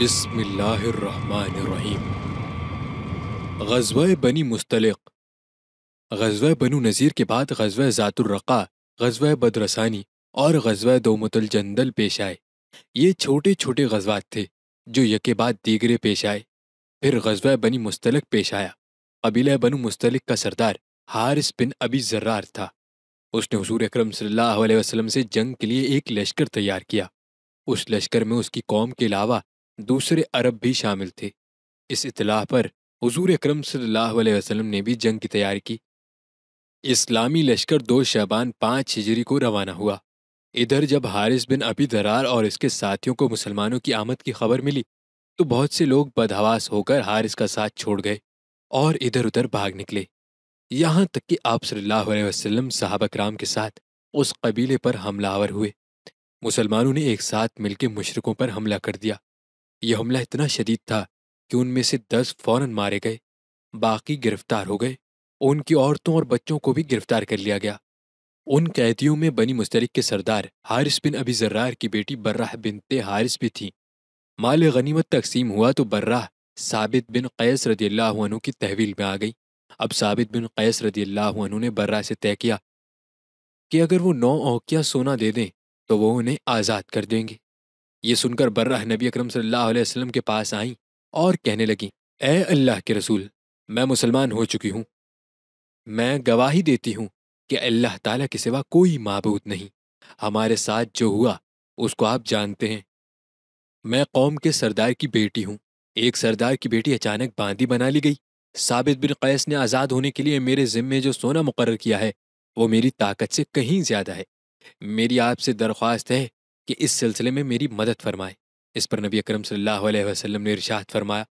बिस्मिल्लाहिर्रहमानिर्रहीम गजवा बनी मुस्तल गजवा बनु नज़ीर के बाद गजवा ज़ातुर्रक़ा गजवा बदरसानी और गजवा दोमतल जंदल पेश आए ये छोटे छोटे गजवात थे जो यके बाद दीगरे पेश आए फिर गजवा बनी मुस्तलक पेश आया कबीला बनु मुस्तलक का सरदार हारिस बिन अबी जर्रार था उसने हजूर अक्रम सल्लल्लाहु अलैहि से जंग के लिए एक लश्कर तैयार किया उस लश्कर में उसकी कौम के अलावा दूसरे अरब भी शामिल थे इस इतलाह पर हजूर अक्रम वसल्लम ने भी जंग की तैयारी की इस्लामी लश्कर दो शबान पाँच हिजरी को रवाना हुआ इधर जब हारिस बिन अबी दरार और इसके साथियों को मुसलमानों की आमद की खबर मिली तो बहुत से लोग बदहवास होकर हारिस का साथ छोड़ गए और इधर उधर भाग निकले यहाँ तक कि आप सल्लल्लाहु अलैहि वसल्लम साहबक राम के साथ उस कबीले पर हमलावर हुए मुसलमानों ने एक साथ मिलकर मुशरकों पर हमला कर दिया यह हमला इतना शदीद था कि उनमें से दस फौरन मारे गए बाकी गिरफ्तार हो गए उनकी औरतों और बच्चों को भी गिरफ्तार कर लिया गया उन कैदियों में बनी मुस्तरक के सरदार हारिस बिन अभी जर्रार की बेटी बर्राह बिनते हारिस भी थीं माल गनीमत तकसीम हुआ तो बर्राह साबित बिन कैस रदी अल्लाह की तहवील में आ गई अब साबित बिन कैस रदी अल्लाह ने बर्रा से तय किया कि अगर वो नौ औकिया सोना दे दें तो वो उन्हें आज़ाद कर देंगे ये सुनकर बर्रा नबी अक्रम सल्लाम के पास आई और कहने लगी ए अल्लाह के रसूल मैं मुसलमान हो चुकी हूँ मैं गवाही देती हूँ कि अल्लाह ताला के सिवा कोई मबूत नहीं हमारे साथ जो हुआ उसको आप जानते हैं मैं कौम के सरदार की बेटी हूँ एक सरदार की बेटी अचानक बांदी बना ली गई साबित बिन कैस ने आज़ाद होने के लिए मेरे ज़िम्मे जो सोना मुकर किया है वो मेरी ताकत से कहीं ज़्यादा है मेरी आपसे दरख्वास्त है कि इस सिलसिले में मेरी मदद फरमाए इस पर नबी अकरम सल्लल्लाहु अलैहि वसल्लम ने इरशाद फरमाया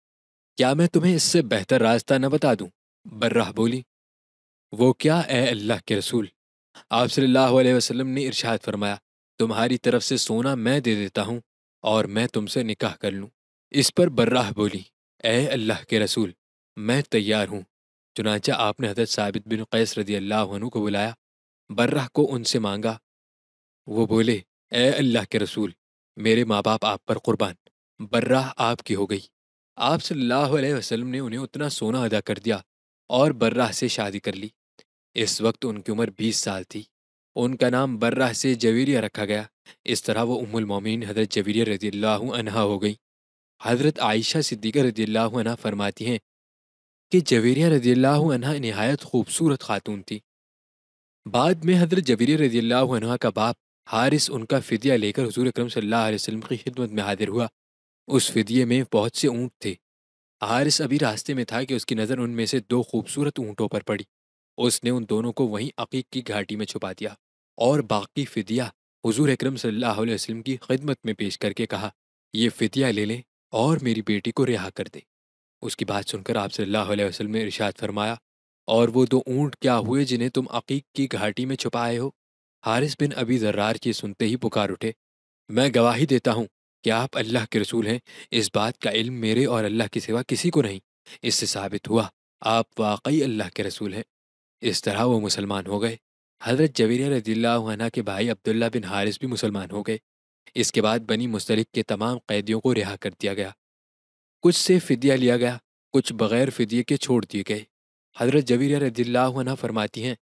क्या मैं तुम्हें इससे बेहतर रास्ता न बता दूं बर्राह बोली वो क्या ए अल्लाह के रसूल आप सल्लल्लाहु अलैहि वसल्लम ने इरशाद फरमाया तुम्हारी तरफ से सोना मैं दे देता हूँ और मैं तुमसे निकाह कर लूँ इस पर बर्राह बोली ए अल्लाह के रसूल मैं तैयार हूँ चुनाचा आपने हजरत साबित बिन कैस रदी अल्लाह को बुलाया बर्राह को उनसे मांगा वो बोले ए अल्लाह के रसूल मेरे माँ बाप आप पर कुर्बान बर्राह आपकी हो गई आप सल्लल्लाहु अलैहि वसल्लम ने उन्हें उतना सोना अदा कर दिया और बर्राह से शादी कर ली इस वक्त उनकी उम्र बीस साल थी उनका नाम बर्राह से जवीरिया रखा गया इस तरह वो उमुल मोमिन हज़रत जवीरिया रजी अनहा हो गई हज़रत आयशा सिद्दीक़ा रजी अनहा फरमाती हैं कि जवीरिया रजी अनहा नहायत खूबसूरत खातून थी बाद में हज़रत जवीरिया रजी अनहा का बाप हारिस उनका फ़दिया लेकर हजूर अक्रम वसल्लम की खिदमत में हाजिर हुआ उस फ़दिये में बहुत से ऊँट थे हारिस अभी रास्ते में था कि उसकी नज़र उनमें से दो खूबसूरत ऊँटों पर पड़ी उसने उन दोनों को वहीं अकीक की घाटी में छुपा दिया और बाकी फ़दिया हजूर अक्रम सम की खिदमत में पेश करके कहा यह फ़दिया ले लें और मेरी बेटी को रिहा कर दे उसकी बात सुनकर आप सल्लल्लाहु अलैहि ने इर्शाद फरमाया और वो दो ऊँट क्या हुए जिन्हें तुम अकीक की घाटी में छुपाए हो हारिस बिन अबी जर्रार की सुनते ही पुकार उठे मैं गवाही देता हूँ कि आप अल्लाह के रसूल हैं इस बात का इल्म मेरे और अल्लाह के सिवा किसी को नहीं इससे साबित हुआ आप वाकई अल्लाह के रसूल हैं इस तरह वो मुसलमान हो गए हजरत जवेरिया रजील्ला के भाई अब्दुल्ला बिन हारिस भी मुसलमान हो गए इसके बाद बनी मुस्तलिक के तमाम कैदियों को रिहा कर दिया गया कुछ से फ़िदिया लिया गया कुछ बग़ैर फ़िदिये के छोड़ दिए गए हजरत जवीर रजील्ला फरमाती हैं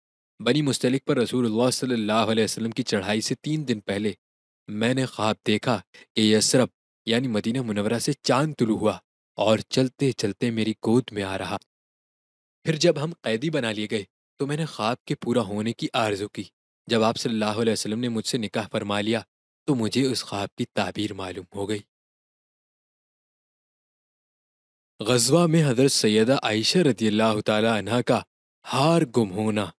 बनी मुस्तलिक पर रसूलुल्लाह सल्लल्लाहु अलैहि वसल्लम की चढ़ाई से तीन दिन पहले मैंने ख्वाब देखा कि यसरब यानी मदीना मुनवरा से चांद तुलु हुआ और चलते चलते मेरी गोद में आ रहा फिर जब हम कैदी बना लिए गए तो मैंने ख्वाब के पूरा होने की आरजू की जब आप सल्लल्लाहु अलैहि वसल्लम ने मुझसे निकाह फरमा लिया तो मुझे उस ख्वाब की ताबीर मालूम हो गई गजवा में हजरत सैदा आयशा रदी अल्लाह तला का हार गुम होना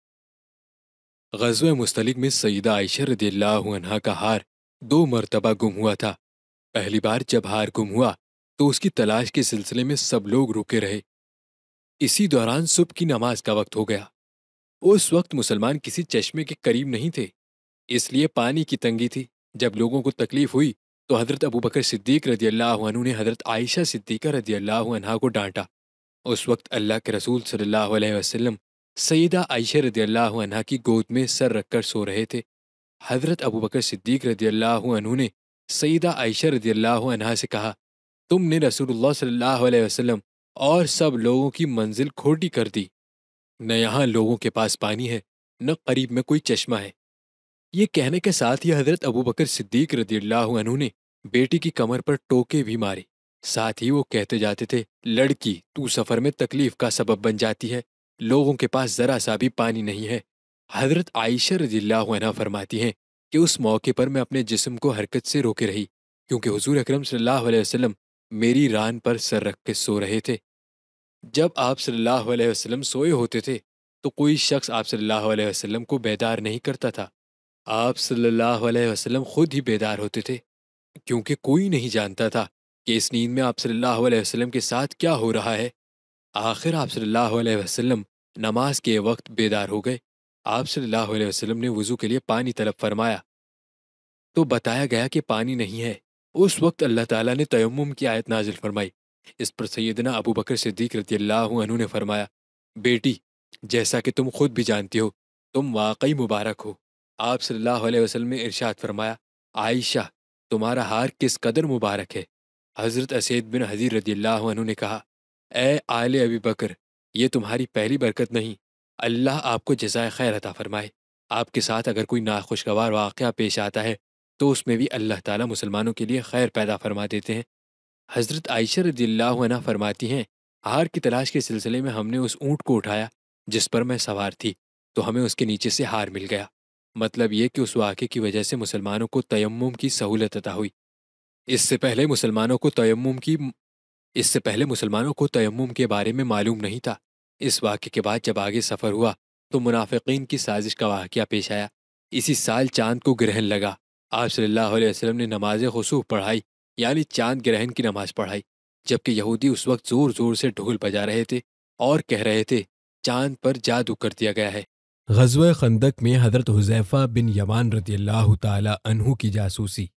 गजब मुस्तलिक में सईदा आयशा रदील्ला का हार दो मरतबा गुम हुआ था पहली बार जब हार गुम हुआ तो उसकी तलाश के सिलसिले में सब लोग रुके रहे इसी दौरान सुबह की नमाज का वक्त हो गया उस वक्त मुसलमान किसी चश्मे के करीब नहीं थे इसलिए पानी की तंगी थी जब लोगों को तकलीफ हुई तो हजरत अबू बकर सिद्दीक रजी अल्लाह ने हजरत आयशा सिद्दीक़ रदी अल्लाह को डांटा उस वक्त अल्लाह के रसूल सल्लल्लाहु अलैहि वसल्लम सईदा आयशा रदी अल्लाह की गोद में सर रखकर सो रहे थे हज़रत अबू बकर सिद्दीक रदी अल्लाह ने सईदा आयशा रदी अल्लाह से कहा तुमने रसूलुल्लाह सल्लल्लाहु अलैहि वसल्लम और सब लोगों की मंजिल खोटी कर दी न यहाँ लोगों के पास पानी है न करीब में कोई चश्मा है ये कहने के साथ ही हज़रत अबू बकर सिद्दीक रदी अल्लाह ने बेटी की कमर पर टोके भी मारी साथ ही वो कहते जाते थे लड़की तू सफ़र में तकलीफ का सबब बन जाती है लोगों के पास ज़रा सा भी पानी नहीं है हजरत आयशा रजील्ला फरमाती हैं कि उस मौके पर मैं अपने जिस्म को हरकत से रोके रही क्योंकि हुजूर अकरम सल्लल्लाहु अलैहि वसल्लम मेरी रान पर सर रख के सो रहे थे जब आप सल्लल्लाहु अलैहि वसल्लम सोए होते थे तो कोई शख्स आप सल्लल्लाहु अलैहि वसल्लम को बेदार नहीं करता था आप सल्लल्लाहु अलैहि वसल्लम खुद ही बेदार होते थे क्योंकि कोई नहीं जानता था कि इस नींद में आप सल्लल्लाहु अलैहि वसल्लम के साथ क्या हो रहा है आखिर आप सल्लल्लाहु अलैहि वसल्लम नमाज के वक्त बेदार हो गए आप सल्लल्लाहु अलैहि वसल्लम ने वज़ू के लिए पानी तलब फरमाया तो बताया गया कि पानी नहीं है उस वक्त अल्लाह ताला ने तयम की आयत नाजिल फरमाई इस पर सैदना अबू बकर सिद्दीक रती ने फरमाया बेटी जैसा कि तुम खुद भी जानती हो तुम वाकई मुबारक हो आप सल्लल्लाहु अलैहि वसल्लम ने इरशाद फरमाया आयशा तुम्हारा हार किस कदर मुबारक है हज़रत असैद बिन हजीर रदी ने कहा ए आले अबी बकर ये तुम्हारी पहली बरकत नहीं अल्लाह आपको जजाय खैर अता फरमाए आपके साथ अगर कोई नाखुशगवार वाक़ पेश आता है तो उसमें भी अल्लाह ताला मुसलमानों के लिए खैर पैदा फरमा देते हैं हज़रत आयशर दिल्ला फरमाती हैं हार की तलाश के सिलसिले में हमने उस ऊँट को उठाया जिस पर मैं सवार थी तो हमें उसके नीचे से हार मिल गया मतलब ये कि उस वाक़े की वजह से मुसलमानों को तयम की सहूलत अता हुई इससे पहले मुसलमानों को तयम की इससे पहले मुसलमानों को तयम के बारे में मालूम नहीं था इस वाक्य के बाद जब आगे सफ़र हुआ तो मुनाफिकीन की साजिश का वाक़ पेश आया इसी साल चांद को ग्रहण लगा आप सल्लल्लाहु अलैहि वसल्लम ने नमाज खसूफ पढ़ाई यानी चांद ग्रहण की नमाज पढ़ाई जबकि यहूदी उस वक्त ज़ोर ज़ोर से ढोल बजा रहे थे और कह रहे थे चांद पर जादू कर दिया गया है गजब खंदक में हजरत हुजैफ़ा बिन यमान रदी अल्लाह तहु की जासूसी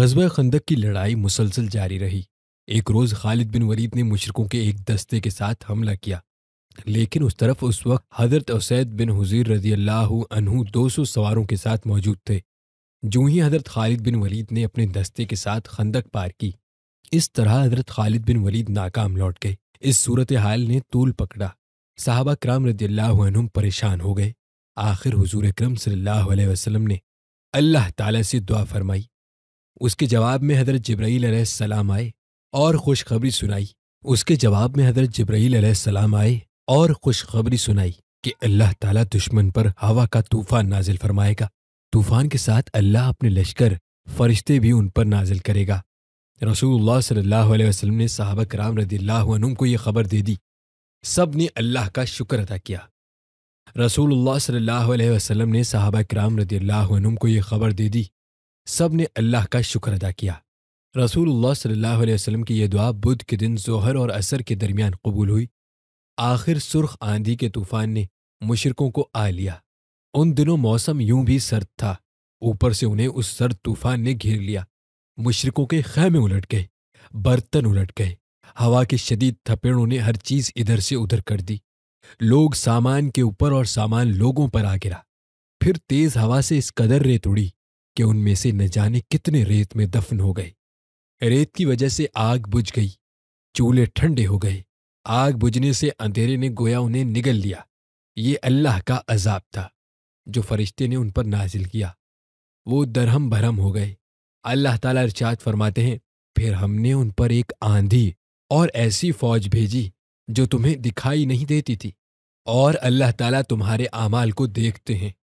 गजब खंदक की लड़ाई मुसलसल जारी रही एक रोज़ खालिद बिन वरीद ने मुशरकों के एक दस्ते के साथ हमला किया लेकिन उस तरफ उस वक्त हजरत उसैद बिन हुजीर रजी अल्लाह दो सौ सवारों के साथ मौजूद थे जो ही हजरत खालिद बिन वलीद ने अपने दस्ते के साथ खंदक पार की इस तरह हजरत खालिद बिन वलीद नाकाम लौट गए इस सूरत हाल ने तूल पकड़ा साहबा कराम अल्लाह परेशान हो गए आखिर हजूर करम सल्लल्लाहु वसल्लम ने अल्लाह ताला से दुआ फरमाई उसके जवाब में हजरत जब्राईल सलाम आए और खुशखबरी सुनाई उसके जवाब में हजरत जबरील सलाम आए और खुशखबरी सुनाई कि अल्लाह ताला दुश्मन पर हवा का तूफान नाजिल फरमाएगा तूफान के साथ अल्लाह अपने लश्कर फरिश्ते भी उन पर नाजिल करेगा रसूलुल्लाह सल्लल्लाहु अलैहि वसल्लम ने साहबा कराम रदील्लाम को यह खबर दे दी सब ने अल्लाह का शुक्र अदा किया रसूलुल्लाह सल्लल्लाहु अलैहि वसल्लम ने साहबा कराम रदील्लाम को यह खबर दे दी सब ने अल्लाह का शुक्र अदा किया रसूल सल्लल्लाहु की यह दुआ बुध के दिन जोहर और असर के दरमियान कबूल हुई आखिर सुर्ख आंधी के तूफान ने मुशरकों को आ लिया उन दिनों मौसम यूं भी सर्द था ऊपर से उन्हें उस सर्द तूफान ने घेर लिया मुशरकों के खैमे उलट गए बर्तन उलट गए हवा के शदीद थपेड़ों ने हर चीज इधर से उधर कर दी लोग सामान के ऊपर और सामान लोगों पर आ गिरा फिर तेज हवा से इस कदर रेत उड़ी कि उनमें से न जाने कितने रेत में दफन हो गए रेत की वजह से आग बुझ गई चूल्हे ठंडे हो गए आग बुझने से अंधेरे ने गोया उन्हें निगल लिया ये अल्लाह का अजाब था जो फरिश्ते ने उन पर नाजिल किया वो दरहम भरम हो गए अल्लाह ताला इरशाद फरमाते हैं फिर हमने उन पर एक आंधी और ऐसी फौज भेजी जो तुम्हें दिखाई नहीं देती थी और अल्लाह ताला तुम्हारे आमाल को देखते हैं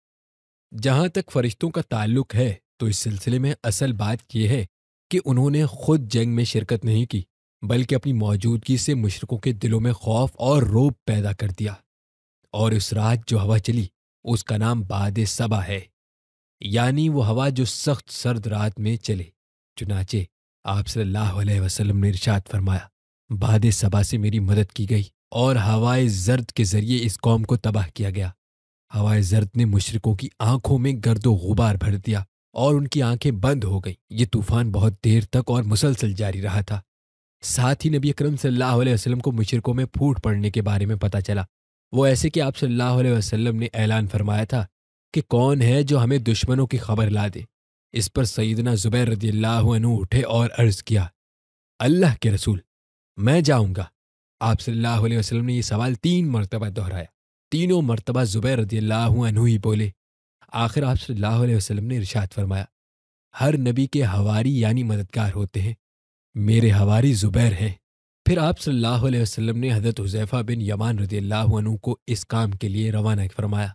जहां तक फरिश्तों का ताल्लुक है तो इस सिलसिले में असल बात यह है कि उन्होंने खुद जंग में शिरकत नहीं की बल्कि अपनी मौजूदगी से मुशरकों के दिलों में खौफ और रोब पैदा कर दिया और उस रात जो हवा चली उसका नाम बाद सबा है यानी वो हवा जो सख्त सर्द रात में चले चुनाचे आप सल्लाम वसल्लम ने इरशाद फरमाया बाद सबा से मेरी मदद की गई और हवाए जर्द के जरिए इस कौम को तबाह किया गया हवाए जर्द ने मुशरकों की आंखों में गर्दो गुबार भर दिया और उनकी आंखें बंद हो गईं। ये तूफान बहुत देर तक और मुसलसल जारी रहा था साथ ही नबी अक्रम सल्लल्लाहु वसल्लम को मशरकों में फूट पड़ने के बारे में पता चला वो ऐसे कि आप सल्लल्लाहु अलैहि वसल्लम ने ऐलान फरमाया था कि कौन है जो हमें दुश्मनों की खबर ला दे इस पर सईदना जुबैर रदी उठे और अर्ज किया अल्लाह के रसूल मैं जाऊंगा आप सल्लल्लाहु अलैहि वसल्लम ने यह सवाल तीन मरतबा दोहराया तीनों मरतबा जुबैर रदी ही बोले आखिर आप सल्लल्लाहु अलैहि वसल्लम ने इरशाद फरमाया हर नबी के हवारी यानी मददगार होते हैं मेरे हवारी ज़ुबैर हैं फिर आप सल्लल्लाहु अलैहि वसल्लम ने हज़रत हुजैफ़ा बिन यमान रदी को इस काम के लिए रवाना फरमाया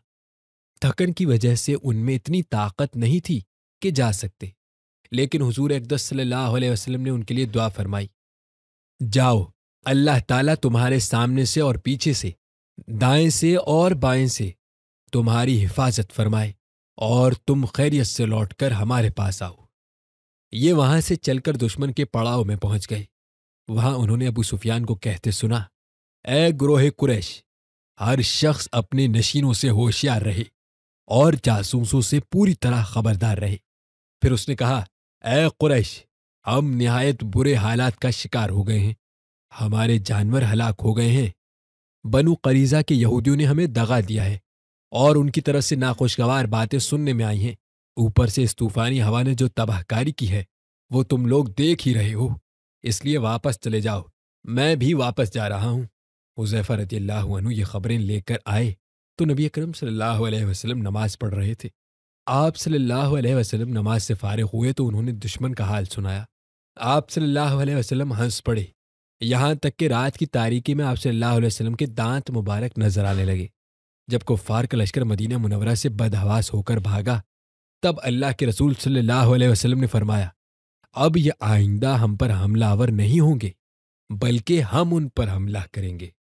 थकन की वजह से उनमें इतनी ताकत नहीं थी कि जा सकते लेकिन हुजूर अकदस सल्लल्लाहु अलैहि वसल्लम ने उनके लिए दुआ फरमाई जाओ अल्लाह ताला तुम्हारे सामने से और पीछे से दाएं से और बाएं से तुम्हारी हिफाजत फरमाए और तुम खैरियत से लौटकर हमारे पास आओ ये वहां से चलकर दुश्मन के पड़ाव में पहुंच गए वहां उन्होंने अबू सुफियान को कहते सुना ए ग्रोह कुरैश हर शख्स अपने नशीनों से होशियार रहे और जासूसों से पूरी तरह खबरदार रहे फिर उसने कहा ए कुरैश हम नहायत बुरे हालात का शिकार हो गए हैं हमारे जानवर हलाक हो गए हैं बनु करीजा के यहूदियों ने हमें दगा दिया है और उनकी तरफ से नाखुशगवार बातें सुनने में आई हैं ऊपर से इस तूफानी हवा ने जो तबाहकारी की है वो तुम लोग देख ही रहे हो इसलिए वापस चले जाओ मैं भी वापस जा रहा हूं हुजैफर रतील्लाहनु ये खबरें लेकर आए तो नबी अक्रम सल्लल्लाहु वसल्लम नमाज पढ़ रहे थे आप सल्लल्लाहु अलैहि वसल्लम नमाज से फारिग हुए तो उन्होंने दुश्मन का हाल सुनाया आप सल्लल्लाहु अलैहि वसल्लम हंस पड़े यहाँ तक कि रात की तारीकी में आप सल्लल्लाहु अलैहि वसल्लम के दांत मुबारक नजर आने लगे जब कुफ्फार का लश्कर मदीना मुनवरा से बदहवास होकर भागा तब अल्लाह के रसूल सल्लल्लाहु अलैहि वसल्लम ने फरमाया अब ये आइंदा हम पर हमलावर नहीं होंगे बल्कि हम उन पर हमला करेंगे